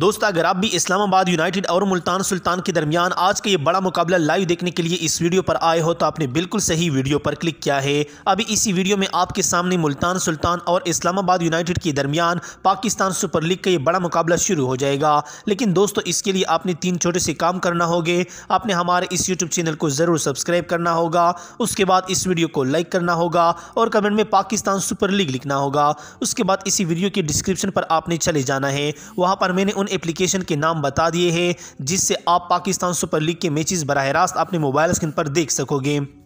दोस्त अगर आप भी इस्लामाबाद यूनाइटेड और मुल्तान सुल्तान के दरमियान आज का ये बड़ा मुकाबला लाइव देखने के लिए इस वीडियो पर आए हो तो आपने बिल्कुल सही वीडियो पर क्लिक किया है अभी इसी वीडियो में आपके सामने मुल्तान सुल्तान और इस्लामाबाद यूनाइटेड के दरमियान पाकिस्तान सुपर लीग का ये बड़ा मुकाबला शुरू हो जाएगा लेकिन दोस्तों इसके लिए आपने तीन छोटे से काम करना होगे आपने हमारे इस यूट्यूब चैनल को ज़रूर सब्सक्राइब करना होगा उसके बाद इस वीडियो को लाइक करना होगा और कमेंट में पाकिस्तान सुपर लीग लिखना होगा उसके बाद इसी वीडियो के डिस्क्रिप्शन पर आपने चले जाना है वहाँ पर मैंने उन एप्लीकेशन के नाम बता दिए हैं जिससे आप पाकिस्तान सुपर लीग के मैचेस बरह रास्त अपने मोबाइल स्क्रीन पर देख सकोगे